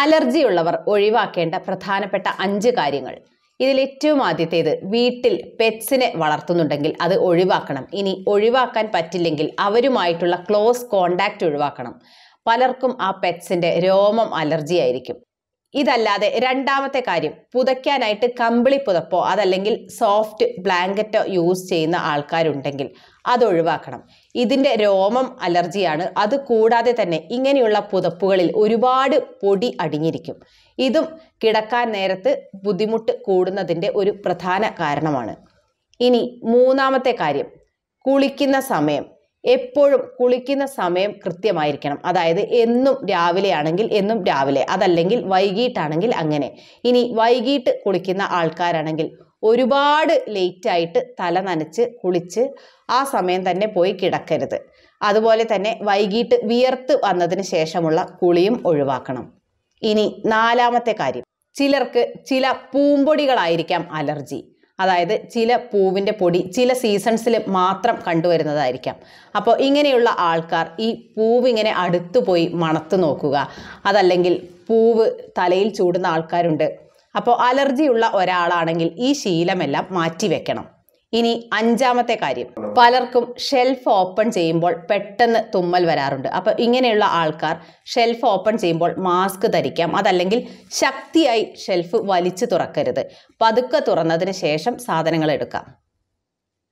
അലർജിയുള്ളവർ ഒഴിവാക്കേണ്ട പ്രധാനപ്പെട്ട അഞ്ച് കാര്യങ്ങൾ ഇതിൽ ഏറ്റവും ആദ്യത്തേത് വീട്ടിൽ പെറ്റ്സിനെ വളർത്തുന്നുണ്ടെങ്കിൽ അത് ഒഴിവാക്കണം ഇനി ഒഴിവാക്കാൻ പറ്റില്ലെങ്കിൽ അവരുമായിട്ടുള്ള ക്ലോസ് കോണ്ടാക്ട് ഒഴിവാക്കണം പലർക്കും ആ പെറ്റ്സിൻ്റെ രോമം അലർജി ആയിരിക്കും ഇതല്ലാതെ രണ്ടാമത്തെ കാര്യം പുതയ്ക്കാനായിട്ട് കമ്പിളി പുതപ്പോ അതല്ലെങ്കിൽ സോഫ്റ്റ് ബ്ലാങ്കറ്റോ യൂസ് ചെയ്യുന്ന ആൾക്കാരുണ്ടെങ്കിൽ അത് ഒഴിവാക്കണം ഇതിൻ്റെ രോമം അലർജിയാണ് അത് കൂടാതെ തന്നെ ഇങ്ങനെയുള്ള പുതപ്പുകളിൽ ഒരുപാട് പൊടി അടിഞ്ഞിരിക്കും ഇതും കിടക്കാൻ നേരത്ത് ബുദ്ധിമുട്ട് കൂടുന്നതിൻ്റെ ഒരു പ്രധാന കാരണമാണ് ഇനി മൂന്നാമത്തെ കാര്യം കുളിക്കുന്ന സമയം എപ്പോഴും കുളിക്കുന്ന സമയം കൃത്യമായിരിക്കണം അതായത് എന്നും രാവിലെ ആണെങ്കിൽ എന്നും രാവിലെ അതല്ലെങ്കിൽ വൈകിട്ടാണെങ്കിൽ അങ്ങനെ ഇനി വൈകിട്ട് കുളിക്കുന്ന ആൾക്കാരാണെങ്കിൽ ഒരുപാട് ലേറ്റായിട്ട് തല നനച്ച് കുളിച്ച് ആ സമയം തന്നെ പോയി കിടക്കരുത് അതുപോലെ തന്നെ വൈകിട്ട് വിയർത്ത് വന്നതിന് ശേഷമുള്ള കുളിയും ഒഴിവാക്കണം ഇനി നാലാമത്തെ കാര്യം ചിലർക്ക് ചില പൂമ്പൊടികളായിരിക്കാം അലർജി അതായത് ചില പൂവിൻ്റെ പൊടി ചില സീസൺസിൽ മാത്രം കണ്ടുവരുന്നതായിരിക്കാം അപ്പോൾ ഇങ്ങനെയുള്ള ആൾക്കാർ ഈ പൂവിങ്ങനെ അടുത്തു പോയി മണത്ത് നോക്കുക അതല്ലെങ്കിൽ പൂവ് തലയിൽ ചൂടുന്ന ആൾക്കാരുണ്ട് അപ്പോൾ അലർജിയുള്ള ഒരാളാണെങ്കിൽ ഈ ശീലമെല്ലാം മാറ്റിവെക്കണം ഇനി അഞ്ചാമത്തെ കാര്യം പലർക്കും ഷെൽഫ് ഓപ്പൺ ചെയ്യുമ്പോൾ പെട്ടെന്ന് തുമ്മൽ വരാറുണ്ട് അപ്പോൾ ഇങ്ങനെയുള്ള ആൾക്കാർ ഷെൽഫ് ഓപ്പൺ ചെയ്യുമ്പോൾ മാസ്ക് ധരിക്കാം അതല്ലെങ്കിൽ ശക്തിയായി ഷെൽഫ് വലിച്ചു തുറക്കരുത് പതുക്കെ തുറന്നതിന് ശേഷം സാധനങ്ങൾ എടുക്കാം